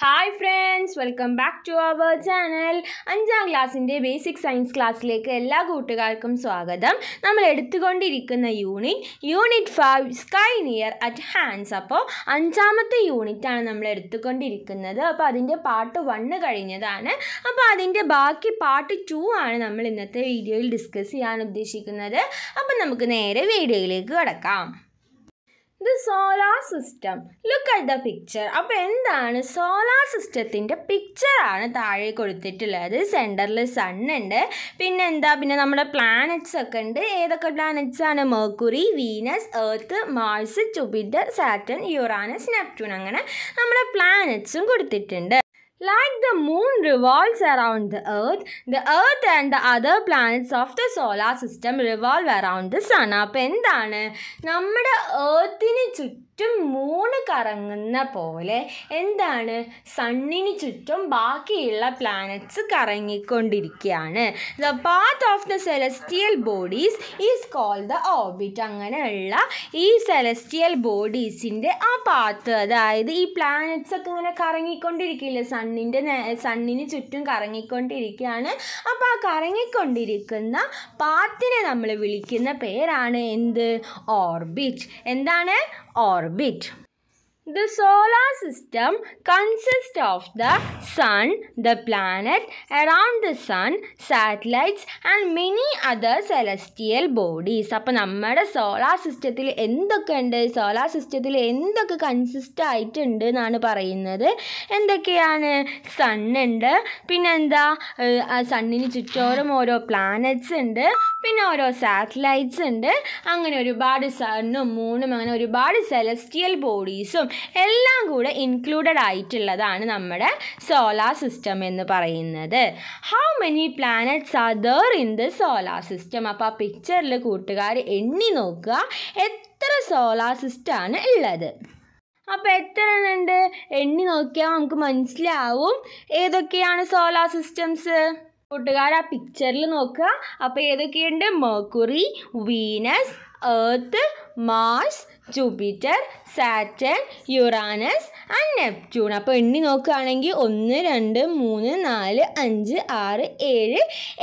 Hi friends welcome back to our channel അഞ്ചാം ക്ലാസ്സിൻ്റെ basic science ക്ലാസ്സിലേക്ക് എല്ലാ കൂട്ടുകാർക്കും സ്വാഗതം നമ്മൾ എടുത്തുകൊണ്ടിരിക്കുന്ന unit unit five sky near at hands അപ്പോൾ അഞ്ചാമത്തെ യൂണിറ്റാണ് നമ്മൾ എടുത്തുകൊണ്ടിരിക്കുന്നത് അപ്പോൾ അതിൻ്റെ പാർട്ട് വണ്ണ് കഴിഞ്ഞതാണ് അപ്പോൾ അതിൻ്റെ ബാക്കി പാർട്ട് ടു ആണ് നമ്മൾ ഇന്നത്തെ വീഡിയോയിൽ ഡിസ്കസ് ചെയ്യാൻ ഉദ്ദേശിക്കുന്നത് അപ്പോൾ നമുക്ക് നേരെ വീഡിയോയിലേക്ക് കിടക്കാം the solar system look at the picture അപ്പോൾ എന്താണ് സോളാർ സിസ്റ്റത്തിൻ്റെ പിക്ചറാണ് താഴെ കൊടുത്തിട്ടുള്ളത് സെൻറ്ററിൽ സൺ ഉണ്ട് പിന്നെ എന്താ പിന്നെ നമ്മുടെ പ്ലാനറ്റ്സ് ഒക്കെ ഉണ്ട് ഏതൊക്കെ പ്ലാനറ്റ്സ് ആണ് Mercury Venus Earth Mars Jupiter Saturn Uranus Neptune അങ്ങനെ നമ്മുടെ പ്ലാനറ്റ്സും കൊടുത്തിട്ടുണ്ട് Like the moon revolves around the earth, the earth and the other planets of the solar system revolve around the sun. അപ്പോൾ എന്താണ് നമ്മുടെ Earth ചുറ്റും മൂന്ന് കറങ്ങുന്ന പോലെ എന്താണ് സണ്ണിന് ചുറ്റും ബാക്കിയുള്ള പ്ലാനറ്റ്സ് കറങ്ങിക്കൊണ്ടിരിക്കുകയാണ് the path of the celestial bodies is called the orbit അങ്ങനെയുള്ള ഈ സെലസ്റ്റിയൽ ബോഡീസിൻ്റെ ആ പാത്ത് അതായത് ഈ പ്ലാനറ്റ്സ് ഒക്കെ ഇങ്ങനെ കറങ്ങിക്കൊണ്ടിരിക്കില്ലേ സണ്ണിൻ്റെ സണ്ണിന് ചുറ്റും കറങ്ങിക്കൊണ്ടിരിക്കുകയാണ് അപ്പോൾ ആ കറങ്ങിക്കൊണ്ടിരിക്കുന്ന പാത്തിനെ നമ്മൾ വിളിക്കുന്ന പേരാണ് എന്ത് ഓർബിറ്റ് എന്താണ് orbit. The solar system consists of the Sun, the planet, around the Sun, satellites and many other celestial bodies. അപ്പോൾ നമ്മുടെ സോളാർ സിസ്റ്റത്തിൽ എന്തൊക്കെ ഉണ്ട് സോളാർ സിസ്റ്റത്തിൽ എന്തൊക്കെ കൺസിസ്റ്റ് ആയിട്ടുണ്ട് എന്നാണ് പറയുന്നത് എന്തൊക്കെയാണ് സണ്ണുണ്ട് പിന്നെന്താ സണ്ണിന് ചുറ്റോരം ഓരോ പ്ലാനറ്റ്സ് ഉണ്ട് പിന്നെ ഓരോ സാറ്റലൈറ്റ്സ് ഉണ്ട് അങ്ങനെ ഒരുപാട് സണ്ണും മൂണും അങ്ങനെ ഒരുപാട് സെലസ്റ്റിയൽ ബോഡീസും എല്ലാം കൂടെ ഇൻക്ലൂഡഡ് ആയിട്ടുള്ളതാണ് നമ്മുടെ സോളാർ സിസ്റ്റം എന്ന് പറയുന്നത് how many planets are there in the solar system അപ്പോൾ ആ പിക്ചറിൽ കൂട്ടുകാർ എണ്ണി നോക്കുക എത്ര സോളാർ സിസ്റ്റമാണ് ഉള്ളത് അപ്പോൾ എത്ര ഉണ്ട് എണ്ണി നോക്കിയാൽ നമുക്ക് മനസ്സിലാവും ഏതൊക്കെയാണ് സോളാർ സിസ്റ്റംസ് കൂട്ടുകാർ ആ പിക്ചറിൽ നോക്കുക അപ്പം ഏതൊക്കെയുണ്ട് Mercury Venus Earth Mars Jupiter Saturn Uranus and Neptune അപ്പോൾ എണ്ണി നോക്കുകയാണെങ്കിൽ ഒന്ന് രണ്ട് മൂന്ന് നാല് അഞ്ച് ആറ് ഏഴ്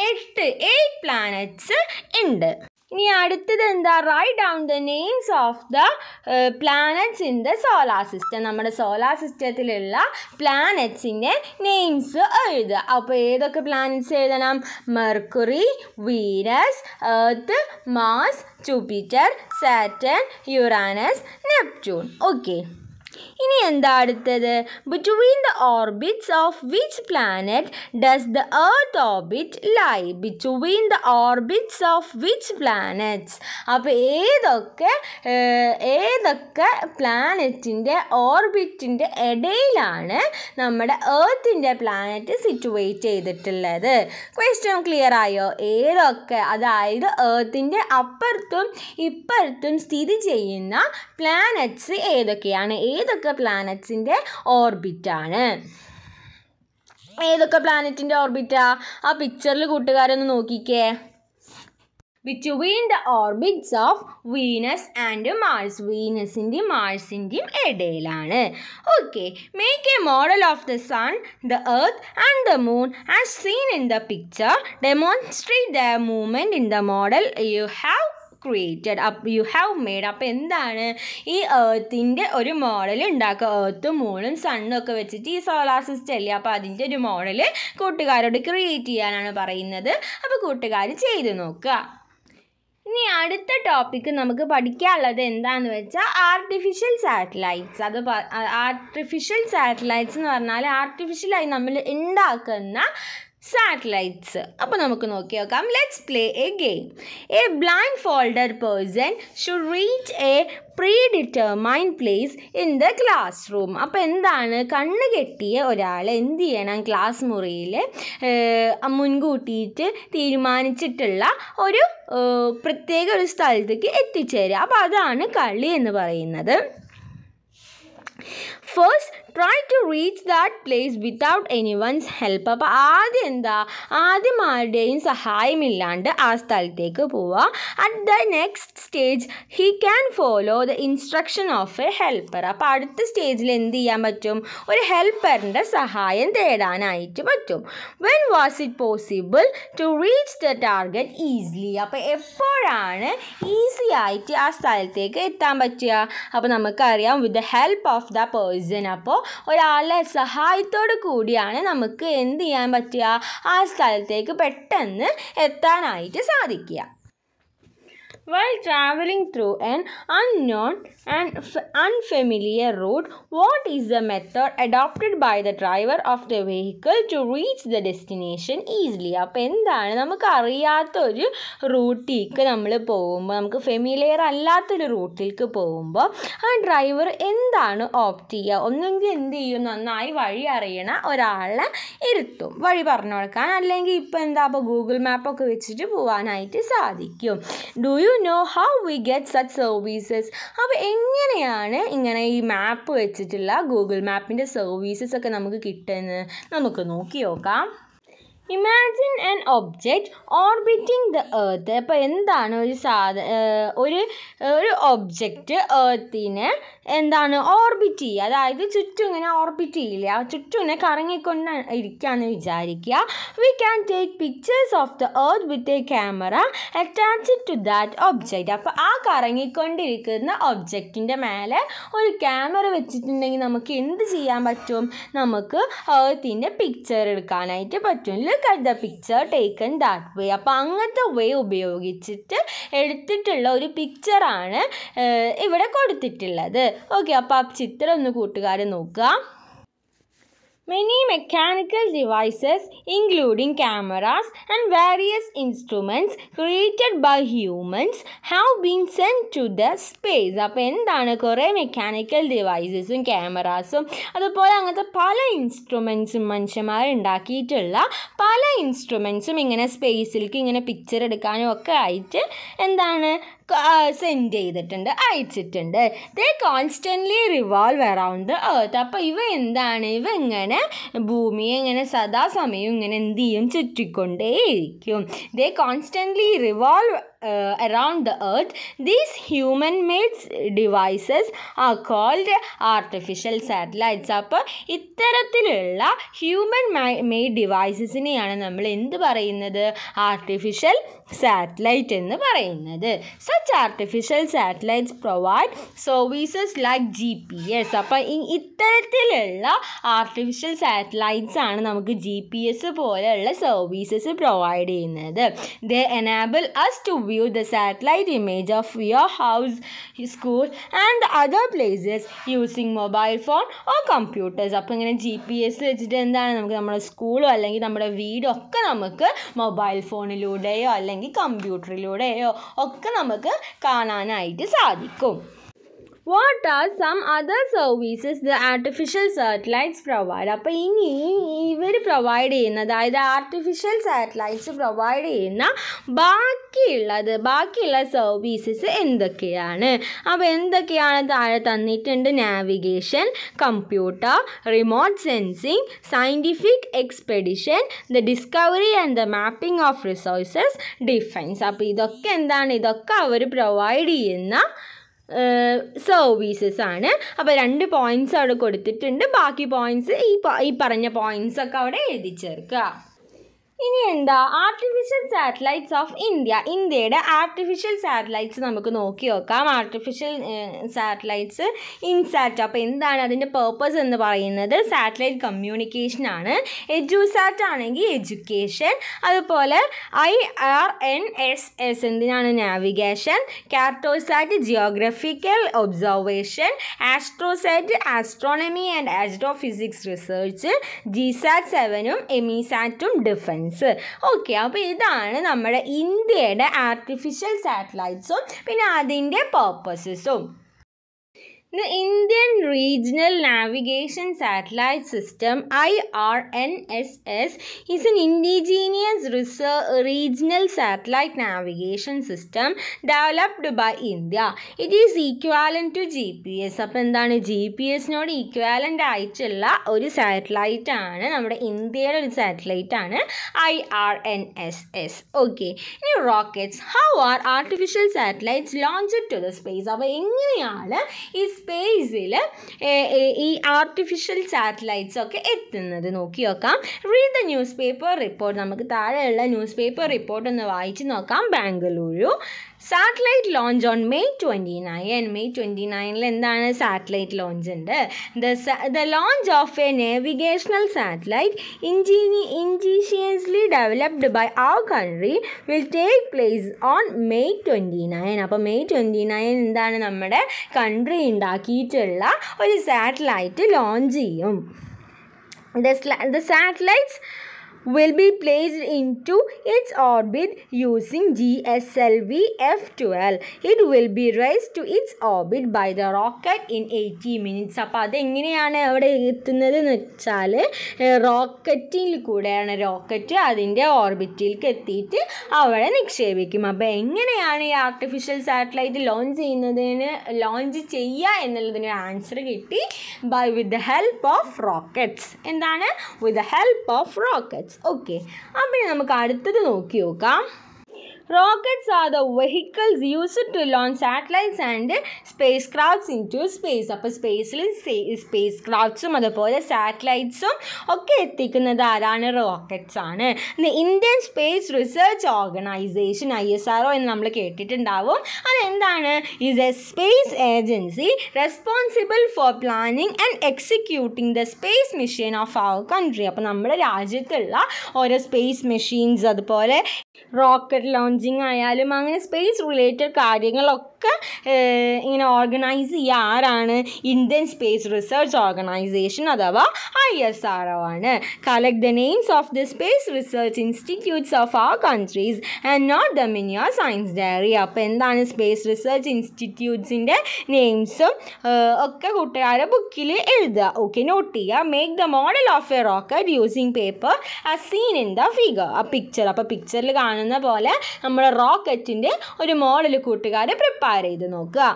എട്ട് എയ്റ്റ് പ്ലാനറ്റ്സ് ഉണ്ട് ഇനി അടുത്തത് എന്താ write down the names of the planets in the solar system നമ്മുടെ സോലാർ സിസ്റ്റത്തിലുള്ള പ്ലാനറ്റ്സിൻ്റെ നെയിംസ് എഴുതുക അപ്പോൾ ഏതൊക്കെ പ്ലാനറ്റ്സ് എഴുതണം Mercury Venus Earth Mars Jupiter Saturn Uranus Neptune okay ഇനി എന്താ അടുത്തത് between the orbits of which planet does the Earth orbit lie between the orbits of which planets അപ്പോൾ ഏതൊക്കെ ഏതൊക്കെ പ്ലാനറ്റിൻ്റെ ഓർബിറ്റിൻ്റെ ഇടയിലാണ് നമ്മുടെ ഏർത്തിൻ്റെ പ്ലാനറ്റ് സിറ്റുവേറ്റ് ചെയ്തിട്ടുള്ളത് ക്വസ്റ്റ്യൻ ക്ലിയർ ആയോ ഏതൊക്കെ അതായത് ഏർത്തിൻ്റെ അപ്പുറത്തും ഇപ്പുറത്തും സ്ഥിതി ചെയ്യുന്ന പ്ലാനറ്റ്സ് ഏതൊക്കെയാണ് ഏത് ഏതൊക്കെ പ്ലാനറ്റ്സിൻ്റെ ഓർബിറ്റാണ് ഏതൊക്കെ പ്ലാനറ്റിൻ്റെ ഓർബിറ്റാ ആ പിക്ചറിൽ കൂട്ടുകാരൊന്ന് നോക്കിക്കേ between the orbits of Venus and Mars വീനസിൻ്റെയും മാർസിൻ്റെയും ഇടയിലാണ് okay make a model of the sun the Earth and the moon as seen in the picture demonstrate the movement in the model you have created up you have made അപ്പോൾ എന്താണ് ഈ ഏർത്തിൻ്റെ ഒരു model ഉണ്ടാക്കുക earth മൂണും സണ്ണും ഒക്കെ വെച്ചിട്ട് ഈ solar system അല്ലേ അപ്പോൾ അതിൻ്റെ ഒരു മോഡൽ കൂട്ടുകാരോട് ക്രിയേറ്റ് ചെയ്യാനാണ് പറയുന്നത് അപ്പോൾ കൂട്ടുകാർ ചെയ്ത് നോക്കുക ഇനി അടുത്ത ടോപ്പിക്ക് നമുക്ക് പഠിക്കാനുള്ളത് എന്താണെന്ന് വെച്ചാൽ ആർട്ടിഫിഷ്യൽ സാറ്റലൈറ്റ്സ് അത് ആർട്ടിഫിഷ്യൽ സാറ്റലൈറ്റ്സ് എന്ന് പറഞ്ഞാൽ ആർട്ടിഫിഷ്യലായി നമ്മൾ ഉണ്ടാക്കുന്ന സാറ്റലൈറ്റ്സ് അപ്പോൾ നമുക്ക് നോക്കി നോക്കാം let's play a game a blindfolded person should reach a predetermined place in the classroom അപ്പോൾ എന്താണ് കണ്ണ് കെട്ടിയ ഒരാൾ എന്ത് ചെയ്യണം ക്ലാസ് മുറിയിൽ മുൻകൂട്ടിയിട്ട് തീരുമാനിച്ചിട്ടുള്ള ഒരു പ്രത്യേക ഒരു സ്ഥലത്തേക്ക് എത്തിച്ചേരുക അപ്പോൾ അതാണ് കളി എന്ന് പറയുന്നത് first try to reach that place without anyone's help അപ്പോൾ ആദ്യം എന്താ ആദ്യം ആരുടെയും സഹായമില്ലാണ്ട് ആ സ്ഥലത്തേക്ക് പോവുക at the next stage he can follow the instruction of a helper അപ്പോൾ അടുത്ത സ്റ്റേജിൽ എന്ത് ചെയ്യാൻ പറ്റും ഒരു ഹെൽപ്പറിൻ്റെ സഹായം തേടാനായിട്ട് പറ്റും when was it possible to reach the target easily അപ്പോൾ എപ്പോഴാണ് ഈസി ആയിട്ട് ആ സ്ഥലത്തേക്ക് എത്താൻ പറ്റുക അപ്പോൾ നമുക്കറിയാം with the help of the person അപ്പോൾ ഒരാളുടെ സഹായത്തോട് കൂടിയാണ് നമുക്ക് എന്ത് ചെയ്യാൻ പറ്റുക ആ സ്ഥലത്തേക്ക് പെട്ടെന്ന് എത്താനായിട്ട് സാധിക്കുക While traveling through an unknown and unfamiliar road, what is the method adopted by the driver of the vehicle to reach the destination easily? അപ്പോൾ എന്താണ് നമുക്ക് അറിയാത്ത ഒരു റൂട്ടിലേക്ക് നമ്മൾ പോകുമ്പോൾ നമുക്ക് ഫെമിലിയർ അല്ലാത്തൊരു റൂട്ടിലേക്ക് പോകുമ്പോൾ ആ ഡ്രൈവർ എന്താണ് ഓപ്റ്റ് ചെയ്യുക ഒന്നെങ്കിൽ എന്ത് ചെയ്യും നന്നായി വഴി അറിയണ ഒരാളെ ഇരുത്തും വഴി പറഞ്ഞു കൊടുക്കാൻ അല്ലെങ്കിൽ ഇപ്പോൾ എന്താ അപ്പോൾ ഗൂഗിൾ മാപ്പൊക്കെ വെച്ചിട്ട് പോകാനായിട്ട് സാധിക്കും do you know how we get such services അപ്പോൾ എങ്ങനെയാണ് ഇങ്ങനെ ഈ മാപ്പ് വെച്ചിട്ടുള്ള ഗൂഗിൾ മാപ്പിൻ്റെ സർവീസസ് ഒക്കെ നമുക്ക് കിട്ടുന്നത് നമുക്ക് നോക്കി നോക്കാം imagine an object orbiting the Earth അപ്പോൾ എന്താണ് ഒരു സാധ ഒരു ഒരു ഒബ്ജക്റ്റ് എർത്തിനെ എന്താണ് ഓർബിറ്റ് ചെയ്യുക അതായത് ചുറ്റും ഇങ്ങനെ ഓർബിറ്റ് ചെയ്യില്ല ചുറ്റും ഇങ്ങനെ കറങ്ങിക്കൊണ്ട് ഇരിക്കുകയെന്ന് വിചാരിക്കുക we can take pictures of the Earth with a camera attached to that object അപ്പോൾ ആ കറങ്ങിക്കൊണ്ടിരിക്കുന്ന ഒബ്ജക്റ്റിൻ്റെ മേലെ ഒരു ക്യാമറ വെച്ചിട്ടുണ്ടെങ്കിൽ നമുക്ക് എന്ത് ചെയ്യാൻ പറ്റും നമുക്ക് എർത്തിൻ്റെ പിക്ചർ എടുക്കാനായിട്ട് പറ്റും look at the picture taken that way അപ്പോൾ അങ്ങനത്തെ വേ ഉപയോഗിച്ചിട്ട് എടുത്തിട്ടുള്ള ഒരു പിക്ചറാണ് ഇവിടെ കൊടുത്തിട്ടുള്ളത് ഓക്കെ അപ്പോൾ ആ ചിത്രം ഒന്ന് കൂട്ടുകാരെ നോക്കുക many mechanical devices including cameras and various instruments created by humans have been send to the space അപ്പോൾ എന്താണ് കുറേ മെക്കാനിക്കൽ ഡിവൈസസും ക്യാമറാസും അതുപോലെ അങ്ങനത്തെ പല ഇൻസ്ട്രുമെൻസും മനുഷ്യന്മാർ ഉണ്ടാക്കിയിട്ടുള്ള പല ഇൻസ്ട്രുമെൻസും ഇങ്ങനെ സ്പേസിലേക്ക് ഇങ്ങനെ പിക്ചർ എടുക്കാനും ഒക്കെ ആയിട്ട് എന്താണ് സെൻഡ് ചെയ്തിട്ടുണ്ട് അയച്ചിട്ടുണ്ട് they constantly revolve around the Earth അപ്പോൾ ഇവ എന്താണ് ഇവ ഇങ്ങനെ ഭൂമിയെ ഇങ്ങനെ സദാസമയം ഇങ്ങനെ എന്ത് ചെയ്യും ചുറ്റിക്കൊണ്ടേയിരിക്കും they constantly revolve uh, the Earth these human human devices are called artificial satellites അപ്പോൾ ഇത്തരത്തിലുള്ള ഹ്യൂമൻ മെയ്ഡ് ഡിവൈസസിനെയാണ് നമ്മൾ എന്ത് പറയുന്നത് ആർട്ടിഫിഷ്യൽ സാറ്റലൈറ്റ് എന്ന് പറയുന്നത് so Such artificial satellites provide services like G P S അപ്പോൾ ഇത്തരത്തിലുള്ള ആർട്ടിഫിഷ്യൽ സാറ്റലൈറ്റ്സ് ആണ് നമുക്ക് ജി പി എസ് പോലെയുള്ള സർവീസസ് പ്രൊവൈഡ് ചെയ്യുന്നത് the enable us to view the satellite image of your house school and other places using mobile phone or computers അപ്പോൾ ഇങ്ങനെ G P S വെച്ചിട്ട് എന്താണ് നമുക്ക് നമ്മുടെ സ്കൂളോ അല്ലെങ്കിൽ നമ്മുടെ വീടോ ഒക്കെ നമുക്ക് മൊബൈൽ ഫോണിലൂടെയോ അല്ലെങ്കിൽ കമ്പ്യൂട്ടറിലൂടെയോ ഒക്കെ നമുക്ക് നമുക്ക് കാണാനായിട്ട് സാധിക്കും what are some other services the artificial satellites provide അപ്പോൾ ഇനി ഇവർ പ്രൊവൈഡ് ചെയ്യുന്ന അതായത് ആർട്ടിഫിഷ്യൽ സാറ്റലൈറ്റ്സ് പ്രൊവൈഡ് ചെയ്യുന്ന ബാക്കിയുള്ളത് ബാക്കിയുള്ള സർവീസസ് എന്തൊക്കെയാണ് അപ്പോൾ എന്തൊക്കെയാണ് താഴെ തന്നിട്ടുണ്ട് navigation computer remote sensing scientific expedition the discovery and the mapping of resources defence അപ്പോൾ ഇതൊക്കെ എന്താണ് ഇതൊക്കെ അവർ പ്രൊവൈഡ് ചെയ്യുന്ന സർവീസസ് ആണ് അപ്പോൾ രണ്ട് പോയിന്റ്സ് അവിടെ കൊടുത്തിട്ടുണ്ട് ബാക്കി പോയിന്റ്സ് ഈ പറഞ്ഞ പറഞ്ഞ ഒക്കെ അവിടെ എഴുതി ചേർക്കുക ഇനി എന്താ ആർട്ടിഫിഷ്യൽ സാറ്റലൈറ്റ്സ് ഓഫ് ഇന്ത്യ ഇന്ത്യയുടെ ആർട്ടിഫിഷ്യൽ സാറ്റലൈറ്റ്സ് നമുക്ക് നോക്കി നോക്കാം ആർട്ടിഫിഷ്യൽ സാറ്റലൈറ്റ്സ് ഇൻസാറ്റ് അപ്പോൾ എന്താണ് അതിൻ്റെ പേർപ്പസ് എന്ന് പറയുന്നത് സാറ്റലൈറ്റ് കമ്മ്യൂണിക്കേഷൻ ആണ് എജുസാറ്റ് ആണെങ്കിൽ എഡ്യൂക്കേഷൻ അതുപോലെ I R N S S എന്തിനാണ് navigation Cartosat geographical observation Astrosat astronomy and astrophysics research GSAT സെവനും എമിസാറ്റും ഡിഫൻസ് സാറ്റലൈറ്റ്സ് ഓക്കെ അപ്പോൾ ഇതാണ് നമ്മുടെ ഇന്ത്യയുടെ ആർട്ടിഫിഷ്യൽ സാറ്റലൈറ്റ്സും പിന്നെ അതിൻ്റെ പേർപ്പസസും The Indian Regional Navigation Satellite System IRNSS is an indigenous regional satellite navigation system developed by India. It is equivalent to GPS. അപ്പോൾ എന്താണ് ജി പി എസിനോട് ഈക്വാലൻ്റ് ആയിട്ടുള്ള ഒരു സാറ്റലൈറ്റ് ആണ് നമ്മുടെ ഇന്ത്യയുടെ ഒരു സാറ്റലൈറ്റ് ആണ് I R N S S okay ഇനി rockets how are artificial satellites launch to the space അപ്പോൾ എങ്ങനെയാണ് ഈ സ്പേസിൽ ഈ ആർട്ടിഫിഷ്യൽ സാറ്റലൈറ്റ്സ് ഒക്കെ എത്തുന്നത് നോക്കി നോക്കാം read the newspaper report നമുക്ക് താഴെയുള്ള ന്യൂസ് പേപ്പർ റിപ്പോർട്ട് ഒന്ന് വായിച്ച് നോക്കാം Bengaluru satellite launch on May twenty nine May twenty നയനിൽ എന്താണ് സാറ്റലൈറ്റ് ലോഞ്ച് ഉണ്ട് the the launch of a navigational satellite ഇഞ്ചീനി indigenously developed by our country will take place on May twenty nine അപ്പോൾ May twenty nine എന്താണ് നമ്മുടെ country ഉണ്ടാക്കിയിട്ടുള്ള ഒരു satellite launch ചെയ്യും the the satellites will be placed into its orbit using GSLV F12. It will be raised to its orbit by the rocket in 80 minutes. അപ്പോൾ അതെങ്ങനെയാണ് അവിടെ എത്തുന്നത് എന്ന് വെച്ചാൽ റോക്കറ്റിൽ കൂടെയാണ് റോക്കറ്റ് അതിൻ്റെ ഓർബിറ്റിലേക്ക് എത്തിയിട്ട് അവിടെ നിക്ഷേപിക്കും അപ്പോൾ എങ്ങനെയാണ് ഈ ആർട്ടിഫിഷ്യൽ സാറ്റലൈറ്റ് ലോഞ്ച് ചെയ്യുന്നതിന് ലോഞ്ച് ചെയ്യുക എന്നുള്ളതിന് ആൻസർ കിട്ടി by with the help of rockets എന്താണ് with the help of rockets okay അപ്പോൾ നമുക്ക് അടുത്തത് നോക്കി നോക്കാം rockets are the vehicles the to used satellites and spacecrafts into space അപ്പോൾ സ്പേസിൽ സ്പേസ് ക്രാഫ്റ്റ്സും അതുപോലെ സാറ്റലൈറ്റ്സും ഒക്കെ എത്തിക്കുന്നത് ആരാണ് റോക്കറ്റ്സ് ആണ് Indian Space Research Organisation I S R O എന്ന് നമ്മൾ കേട്ടിട്ടുണ്ടാവും അതെന്താണ് is a space agency responsible for planning and executing the space machine of our country അപ്പോൾ നമ്മുടെ രാജ്യത്തുള്ള ഓരോ സ്പേസ് മെഷീൻസ് അതുപോലെ റോക്കറ്റ് ലോഞ്ചിങ് ആയാലും അങ്ങനെ സ്പേസ് റിലേറ്റഡ് കാര്യങ്ങളൊക്കെ ഒക്കെ ഇങ്ങനെ ഓർഗനൈസ് ചെയ്യുക ആരാണ് ഇന്ത്യൻ സ്പേസ് റിസർച്ച് ഓർഗനൈസേഷൻ അഥവാ ഐ എസ് ആർ ഒ ആണ് collect the names of the space research institutes of our countries and note the in your science diary അപ്പോൾ എന്താണ് സ്പേസ് റിസർച്ച് ഇൻസ്റ്റിറ്റ്യൂട്ട്സിൻ്റെ നെയിംസും ഒക്കെ കൂട്ടുകാരെ ബുക്കിൽ എഴുതുക ഓക്കെ നോട്ട് ചെയ്യുക make the model of a rocket using paper ആ seen in the figure ആ picture അപ്പോൾ പിക്ചറിൽ കാണുന്ന പോലെ നമ്മുടെ റോക്കറ്റിൻ്റെ ഒരു മോഡൽ കൂട്ടുകാരെ പ്രിപ്പയർ കമ്പയർ ചെയ്ത് നോക്കുക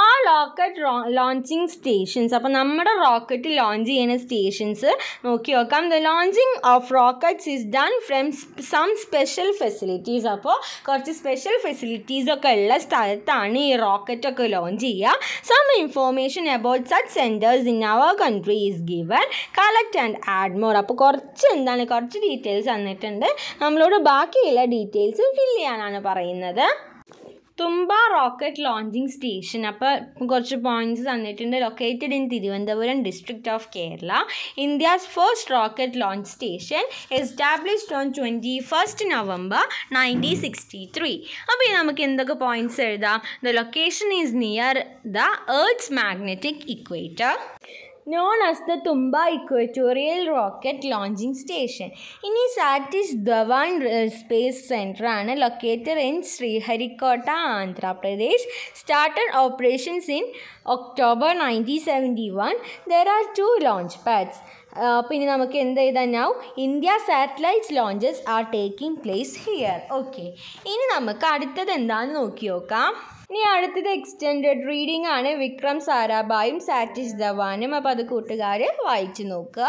ആ റോക്കറ്റ് ലോഞ്ചിങ് സ്റ്റേഷൻസ് അപ്പോൾ നമ്മുടെ റോക്കറ്റ് ലോഞ്ച് ചെയ്യുന്ന സ്റ്റേഷൻസ് നോക്കി നോക്കാം the launching of rockets is done from some special facilities അപ്പോൾ കുറച്ച് സ്പെഷ്യൽ ഫെസിലിറ്റീസ് ഒക്കെ ഉള്ള സ്ഥലത്താണ് ഈ റോക്കറ്റൊക്കെ ലോഞ്ച് ചെയ്യുക some information about such centres in our country is given collect and add more അപ്പോൾ കുറച്ച് എന്താണ് കുറച്ച് ഡീറ്റെയിൽസ് തന്നിട്ടുണ്ട് നമ്മളോട് ബാക്കിയുള്ള ഡീറ്റെയിൽസ് ഫില്ല് ചെയ്യാനാണ് പറയുന്നത് തുമ്പ റോക്കറ്റ് ലോഞ്ചിങ് സ്റ്റേഷൻ അപ്പോൾ കുറച്ച് പോയിന്റ്സ് തന്നിട്ടുണ്ട് located in Thiruvananthapuram district of Kerala India's first rocket launch station established on twenty first November nineteen sixty three അപ്പോൾ ഇനി നമുക്ക് എന്തൊക്കെ പോയിന്റ്സ് എഴുതാം the location is near the earth's magnetic equator known as the Thumba equatorial rocket launching station ഇനി Satish Dhawan space centre ആണ് located in Sriharikota Andhra Pradesh started operations in October nineteen seventy one there are two launch pads പിന്നെ നമുക്ക് എന്ത് ചെയ്താൽ now India satellite launches are taking place here okay ഇനി നമുക്ക് അടുത്തത് എന്താണെന്ന് നോക്കി നോക്കാം ഇനി അടുത്തത് എക്സ്റ്റെൻഡഡ് റീഡിംഗ് ആണ് വിക്രം സാരാഭായും സാറ്റിഷ് ധവാനും അപ്പോൾ അത് കൂട്ടുകാർ വായിച്ചു നോക്കുക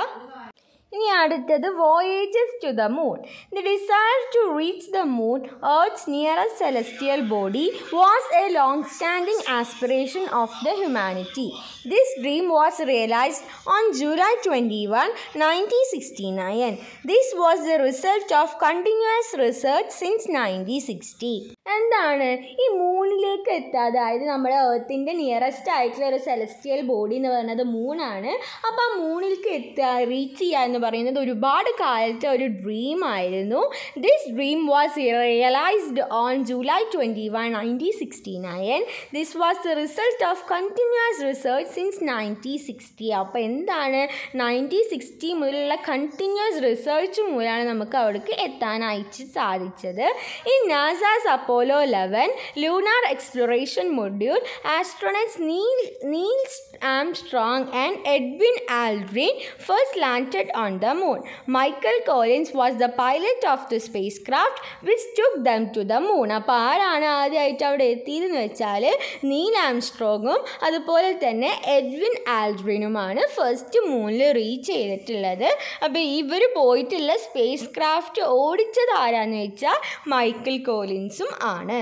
ഇനി അടുത്തത് voyages to the moon the desire to reach the moon earth's nearest celestial body was a long standing aspiration of the humanity this dream was realised on July twenty one nineteen sixty nine this was the result of continuous research since nineteen sixty എന്താണ് ഈ മൂണിലേക്ക് എത്താം അതായത് നമ്മുടെ എർത്തിൻ്റെ nearest ആയിട്ടുള്ള ഒരു celestial body എന്ന് പറയുന്നത് മൂണാണ് അപ്പോൾ ആ മൂണിലേക്ക് എത്തുക റീച്ച് ചെയ്യുക എന്ന് പറയുന്നത് ഒരുപാട് കാലത്തെ ഒരു ഡ്രീം ആയിരുന്നു this dream was realised on July twenty one nineteen sixty nine this was the result of continuous research since nineteen sixty അപ്പോൾ എന്താണ് നയൻറ്റീൻ സിക്സ്റ്റി മുതലുള്ള കണ്ടിന്യൂസ് റിസർച്ച് മൂലമാണ് നമുക്ക് അവിടേക്ക് എത്താനായിട്ട് സാധിച്ചത് ഈ NASA support Apollo eleven lunar exploration module astronauts Neil Neil's Armstrong and Edwin Aldrin first landed on the moon Michael Collins was the pilot of the സ്പേസ് ക്രാഫ്റ്റ് which took them to the moon അപ്പോൾ ആരാണ് ആദ്യമായിട്ട് അവിടെ എത്തിയതെന്ന് വെച്ചാൽ Neil ആംസ്ട്രോങ്ങും അതുപോലെ തന്നെ എഡ്വിൻ ആൽഡ്രീനുമാണ് ഫസ്റ്റ് മൂണിൽ റീച്ച് ചെയ്തിട്ടുള്ളത് അപ്പോൾ ഇവർ പോയിട്ടുള്ള സ്പേസ് ക്രാഫ്റ്റ് ഓടിച്ചത് ആരാന്ന് വെച്ചാൽ മൈക്കിൾ കോലിൻസും ആണ്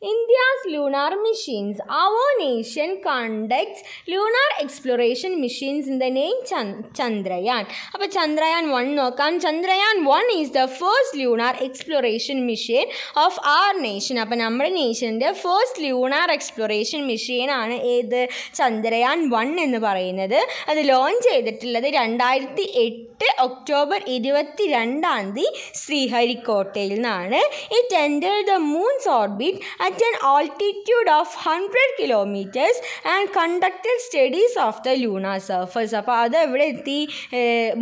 India's lunar missions. Our nation conducts lunar exploration missions in the name Chand- Chandrayaan. അപ്പോൾ ചന്ദ്രയാൻ വൺ നോക്കാം Chandrayaan one is the first lunar exploration mission of our nation അപ്പോൾ നമ്മുടെ നേഷൻ്റെ ഫേസ്റ്റ് ലൂണാർ എക്സ്പ്ലോറേഷൻ മിഷീനാണ് ഏത് ചന്ദ്രയാൻ വൺ എന്ന് പറയുന്നത് അത് ലോഞ്ച് ചെയ്തിട്ടുള്ളത് രണ്ടായിരത്തി എട്ട് ഒക്ടോബർ ഇരുപത്തി രണ്ടാം തീയതി ശ്രീഹരിക്കോട്ടയിൽ നിന്നാണ് it enter the moon's orbit at an altitude of 100 kilometres and conducted studies of the lunar surface അപ്പോൾ അത് എവിടെ എത്തി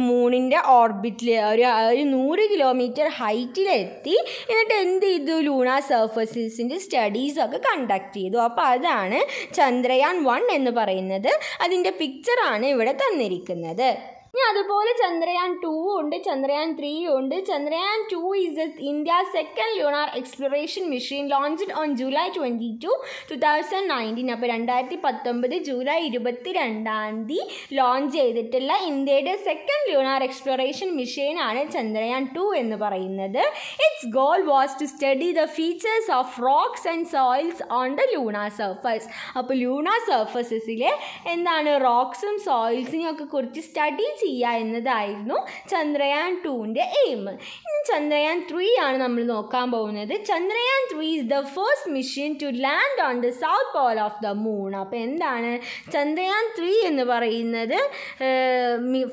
മൂണിൻ്റെ ഓർബിറ്റിൽ ഒരു ഒരു നൂറ് കിലോമീറ്റർ ഹൈറ്റിലെത്തി എന്നിട്ട് എന്ത് ചെയ്തു ലൂണാ സ്റ്റഡീസ് സ്റ്റഡീസൊക്കെ കണ്ടക്ട് ചെയ്തു അപ്പോൾ അതാണ് ചന്ദ്രയാൻ വൺ എന്ന് പറയുന്നത് അതിൻ്റെ പിക്ചറാണ് ഇവിടെ തന്നിരിക്കുന്നത് ഇനി അതുപോലെ ചന്ദ്രയാൻ ടൂവും ഉണ്ട് ചന്ദ്രയാൻ ത്രീ ഉണ്ട് Chandrayaan two is India second lunar exploration machine launched on July twenty two two thousand nineteen അപ്പോൾ രണ്ടായിരത്തി പത്തൊമ്പത് ജൂലൈ ഇരുപത്തി രണ്ടാം തീയതി ലോഞ്ച് ചെയ്തിട്ടുള്ള ഇന്ത്യയുടെ സെക്കൻഡ് ലുണാർ എക്സ്പ്ലോറേഷൻ ആണ് ചന്ദ്രയാൻ ടു എന്ന് പറയുന്നത് its goal was to study the features of rocks and soils on the lunar surface അപ്പോൾ ലൂണാർ സർഫസസിലെ എന്താണ് റോക്സും സോയിൽസിനെയൊക്കെ കുറിച്ച് സ്റ്റഡി ചെയ്യുക എന്നതായിരുന്നു ചന്ദ്രയാൻ ടുവിൻ്റെ എയിം ഇനി ചന്ദ്രയാൻ ത്രീ ആണ് നമ്മൾ നോക്കാൻ പോകുന്നത് Chandrayaan three is the first mission to land on the south pole of the moon അപ്പോൾ എന്താണ് ചന്ദ്രയാൻ ത്രീ എന്ന് പറയുന്നത്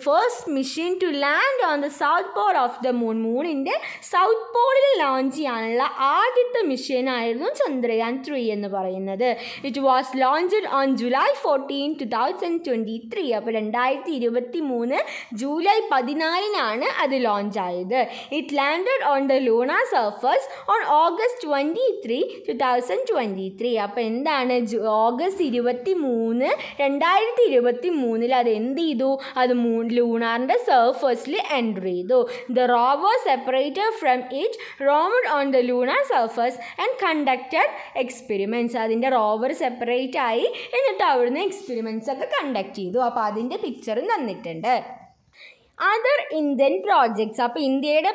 first mission to land on the south pole of the moon മൂണിൻ്റെ സൗത്ത് പോളിൽ ലോഞ്ച് ചെയ്യാനുള്ള ആദ്യത്തെ മിഷനായിരുന്നു ചന്ദ്രയാൻ ത്രീ എന്ന് പറയുന്നത് it was launch on July fourteen two thousand twenty three അപ്പോൾ രണ്ടായിരത്തി ഇരുപത്തി മൂന്ന് ജൂലൈ പതിനാലിനാണ് അത് ലോഞ്ചായത് it landed on the lunar surface on August twenty three two thousand twenty three അപ്പോൾ എന്താണ് ഓഗസ്റ്റ് ഇരുപത്തി മൂന്ന് രണ്ടായിരത്തി ഇരുപത്തി മൂന്നിൽ അത് എന്ത് ചെയ്തു അത് മൂ ലൂണാറിൻ്റെ സർഫസിൽ എൻ്റർ ചെയ്തു the rover separated from it roamed on the lunar surface and conducted experiments അതിൻ്റെ റോവർ സെപ്പറേറ്റ് ആയി എന്നിട്ട് അവിടുന്ന് എക്സ്പെരിമെൻറ്റ്സ് ഒക്കെ കണ്ടക്ട് ചെയ്തു അപ്പോൾ അതിൻ്റെ പിക്ചറും തന്നിട്ടുണ്ട് അതർ ഇന്ത്യൻ പ്രോജക്ട്സ് അപ്പോൾ ഇന്ത്യയുടെ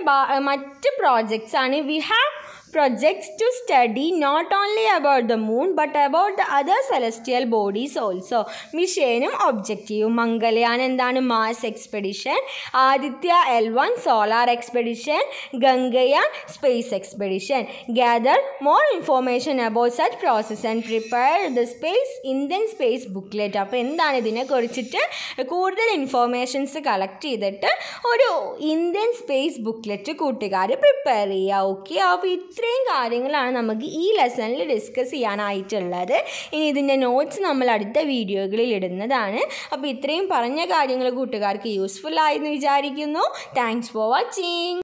മറ്റ് പ്രോജക്ട്സ് ആണ് we have projects to study not only about the moon but about the other celestial bodies also. മിഷനും ഒബ്ജക്റ്റീവും മംഗലയാൻ എന്താണ് Mars expedition Aditya L one solar expedition Gaganyaan space expedition gather more information about such process and prepare the space Indian space booklet അപ്പോൾ എന്താണ് ഇതിനെ കുറിച്ചിട്ട് കൂടുതൽ informations collect ചെയ്തിട്ട് ഒരു ഇന്ത്യൻ സ്പേസ് ബുക്ക്ലെറ്റ് കൂട്ടുകാർ പ്രിപ്പയർ ചെയ്യുക ഓക്കെ അപ്പോൾ ഇത്രയും കാര്യങ്ങളാണ് നമുക്ക് ഈ ലെസണിൽ ഡിസ്കസ് ചെയ്യാനായിട്ടുള്ളത് ഇനി ഇതിൻ്റെ നോട്ട്സ് നമ്മൾ അടുത്ത വീഡിയോകളിൽ ഇടുന്നതാണ് അപ്പോൾ ഇത്രയും പറഞ്ഞ കാര്യങ്ങൾ കൂട്ടുകാർക്ക് യൂസ്ഫുൾ ആയെന്ന് വിചാരിക്കുന്നു താങ്ക്സ് ഫോർ വാച്ചിങ്